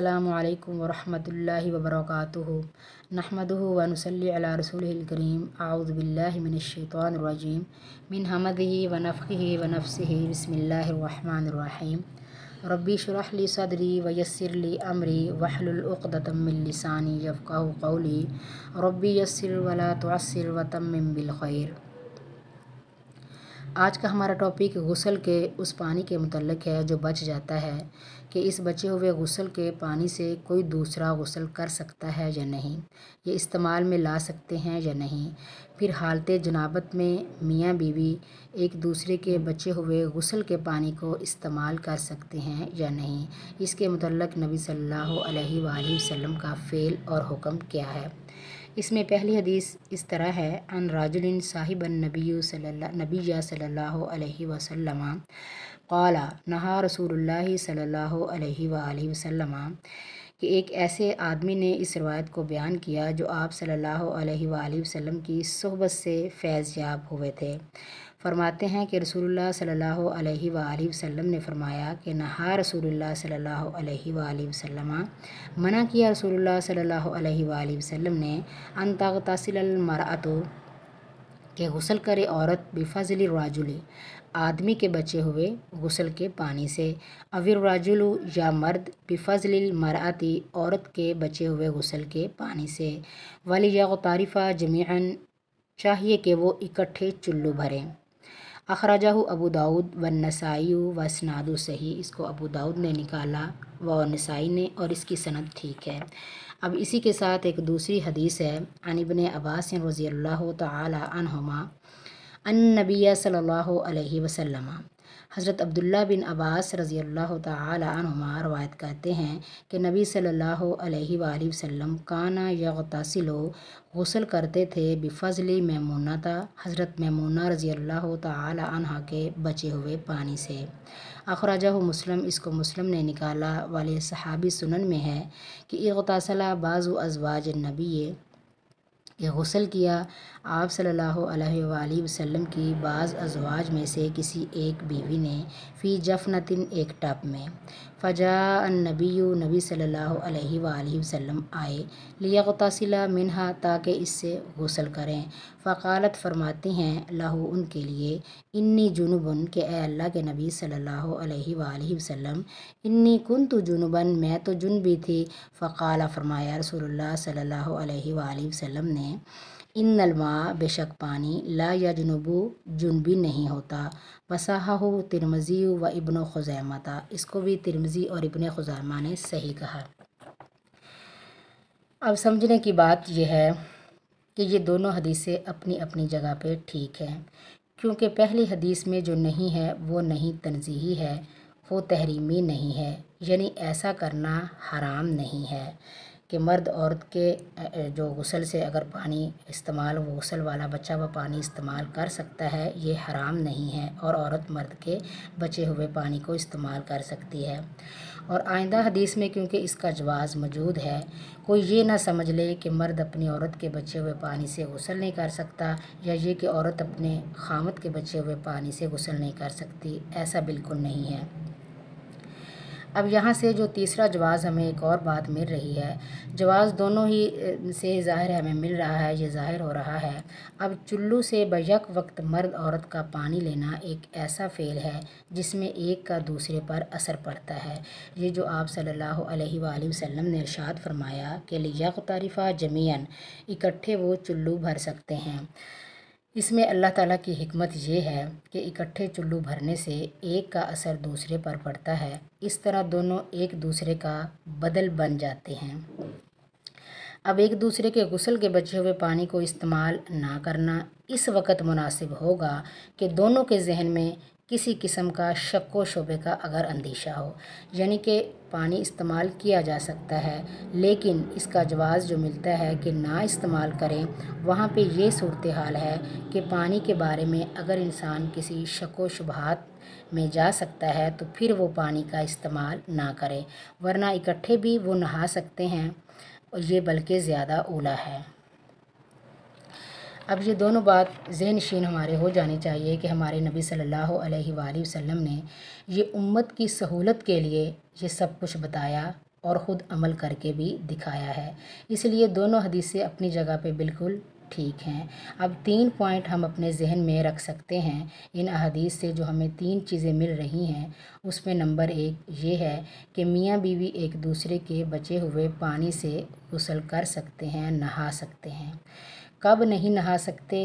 अल्लाम वरहमल वबरक नहमद वनसली रसूलकरीम आउज़बिल्लिमिनशैतरजीम मिन हमदी वनफ़ी वनफ़ी बसमीम रबी शरहली सदरी वयसरली अमरी वहलुलतमिलसानी यफ़ा कौली रबी यसर वला तसर वतम बिलखैर आज का हमारा टॉपिक गसल के उस पानी के मतलब है जो बच जाता है कि इस बचे हुए गसल के पानी से कोई दूसरा गसल कर सकता है या नहीं ये इस्तेमाल में ला सकते हैं या नहीं फिर हालत जनाबत में मियाँ बीवी एक दूसरे के बचे हुए गसल के पानी को इस्तेमाल कर सकते हैं या नहीं इसके मतलब नबी सल्लल्लाहु अलैहि वसल्लम का फ़ेल और हुक्म क्या है इसमें पहली हदीस इस तरह है अन राजुलिन साहिबन नबी नबी सल्ला वसल्लम क़ाला नहा रसूल सल्ला वसल्लम कि एक ऐसे आदमी ने इस रवायत को बयान किया जो आप सल्लल्लाहु अलैहि वसल्लम की सहबत से फैज़ याब हुए थे फरमाते हैं कि रसूलुल्लाह सल्लल्लाहु अलैहि वसल्लम ने फरमाया कि नहा रसूलुल्लाह सल्लल्लाहु अलैहि वसल्लम मना किया रसूलुल्लाह सल्लल्लाहु अलैहि वसल्लम ने अनतागतासिलमरात के गसल करे औरत बिफजल राजुली आदमी के बचे हुए गसल के पानी से अविर राजुल या मर्द बिफजल मराती औरत के बचे हुए गसल के पानी से वाली या तारीफ़ा जमीन चाहिए कि वो इकट्ठे चुल्लू भरें अखराजा हु अबू दाऊद व नसाई व स्नादु सही इसको अबू दाऊद ने निकाला व नसाई ने और इसकी सनद ठीक है अब इसी के साथ एक दूसरी हदीस है अनबन अब्बास रज़ी अल्लाह तहुमा अन नबी सल्लल्लाहु अलैहि वसल्लम हज़रत अब्दुल्ला बिन अब्बास रज़ी अल्लाह तुमा रवायत कहते हैं कि नबी सल्ला वसम काना यगतासिलो गसल करते थे बिफजली था हज़रत मैमूना रज़ी अल्लाह तहा के बचे हुए पानी से अखराजा मुस्लिम इसको मुस्लिम ने निकाला वाले सहाबी सुनन में है कि इतासला बाज़ु अजवाज नबी ये गसल किया आप सल्लल्लाहु अलैहि वसल्लम की बाज़ अज़वाज में से किसी एक बीवी ने फ़ी जफनतिन एक टप में फ़जा नबी नबी सल्लल्लाहु अलैहि वसल्लम आए लिया तसिला मिनहा ताकि इससे गसल करें फ़कालत फरमाती हैं लहू उनके लिए इन्नी जुनूबन के ए अल्लाह के नबी सल्लल्लाहु अलैहि वसल्लम इन्नी कन तो जुनूबन मैं तो जुन भी थी फ़काला फरमाया रसोल्ला सल्लल्लाहु अलैहि वसल्लम ने इन नलमा बेशक पानी ला या जुन जुनबी नहीं होता वसाह तिरमज़ी व इबन खुजैमा था इसको भी तिरमज़ी और इबन खुजैमा ने सही कहा अब समझने की बात यह है कि ये दोनों हदीसें अपनी अपनी जगह पे ठीक हैं क्योंकि पहली हदीस में जो नहीं है वो नहीं तनजीही है वो तहरीमी नहीं है यानी ऐसा करना हराम नहीं है कि मर्द औरत के जो गसल से अगर पानी इस्तेमाल वो गसल वाला बचा हुआ पानी इस्तेमाल कर सकता है ये हराम नहीं है और औरत मर्द के बचे हुए पानी को इस्तेमाल कर सकती है और आइंदा हदीस में क्योंकि इसका जवाज़ मौजूद है कोई ये ना समझ ले कि मर्द अपनी औरत के बचे हुए पानी से गसल नहीं कर सकता या ये कि औरत अपने खामत के बचे हुए पानी से गसल नहीं कर सकती ऐसा बिल्कुल नहीं है अब यहाँ से जो तीसरा जवाज़ हमें एक और बात मिल रही है जवाज़ दोनों ही से ज़ाहिर हमें मिल रहा है ये ज़ाहिर हो रहा है अब चुल्लू से बयक वक्त मर्द औरत का पानी लेना एक ऐसा फ़ेल है जिसमें एक का दूसरे पर असर पड़ता है ये जो आप सल्लल्लाहु अलैहि वसल्लम ने इरशाद फरमाया कि लिया तारीफ़ा जमीन इकट्ठे वो चुल्लू भर सकते हैं इसमें अल्लाह ताला की हमत ये है कि इकट्ठे चुल्लू भरने से एक का असर दूसरे पर पड़ता है इस तरह दोनों एक दूसरे का बदल बन जाते हैं अब एक दूसरे के गसल के बचे हुए पानी को इस्तेमाल ना करना इस वक्त मुनासिब होगा कि दोनों के जहन में किसी किस्म का शक व शुबे का अगर अंदेशा हो यानी कि पानी इस्तेमाल किया जा सकता है लेकिन इसका जवाब जो मिलता है कि ना इस्तेमाल करें वहाँ पे ये सूरत हाल है कि पानी के बारे में अगर इंसान किसी शक व शुबहत में जा सकता है तो फिर वो पानी का इस्तेमाल ना करें वरना इकट्ठे भी वो नहा सकते हैं और ये बल्कि ज़्यादा ओला है अब ये दोनों बात जहन शीन हमारे हो जानी चाहिए कि हमारे नबी सल्लल्लाहु अलैहि वसल्लम ने ये उम्मत की सहूलत के लिए ये सब कुछ बताया और ख़ुद अमल करके भी दिखाया है इसलिए दोनों हदीसें अपनी जगह पे बिल्कुल ठीक हैं अब तीन पॉइंट हम अपने जहन में रख सकते हैं इन अहदीस से जो हमें तीन चीज़ें मिल रही हैं उसमें नंबर एक ये है कि मियाँ बीवी एक दूसरे के बचे हुए पानी से गसल कर सकते हैं नहा सकते हैं कब नहीं नहा सकते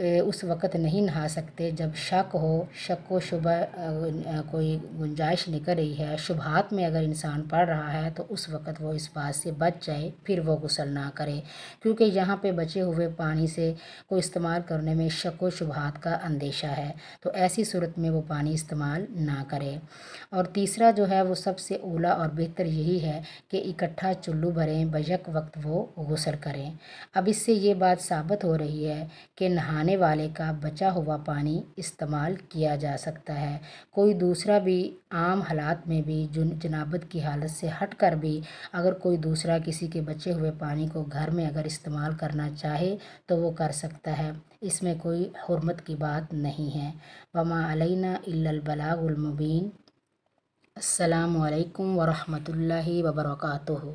उस वक़्त नहीं नहा सकते जब शक हो शक को शुभ कोई गुंजाइश निकल रही है शुभात में अगर इंसान पढ़ रहा है तो उस वक़्त वो इस बात से बच जाए फिर वो गुसल ना करे क्योंकि यहाँ पे बचे हुए पानी से को इस्तेमाल करने में शक व शुभात का अंदेशा है तो ऐसी सूरत में वो पानी इस्तेमाल ना करे और तीसरा जो है वो सबसे ओला और बेहतर यही है कि इकट्ठा चुल्लू भरें बजक वक्त वो गुसल करें अब इससे ये बात साबित हो रही है कि नहाने आने वाले का बचा हुआ पानी इस्तेमाल किया जा सकता है कोई दूसरा भी आम हालात में भी जनाबत की हालत से हट कर भी अगर कोई दूसरा किसी के बचे हुए पानी को घर में अगर इस्तेमाल करना चाहे तो वो कर सकता है इसमें कोई हरमत की बात नहीं है वमा अलैना इल्लबलागुलमुबीन असलकम वरहमल वबरकू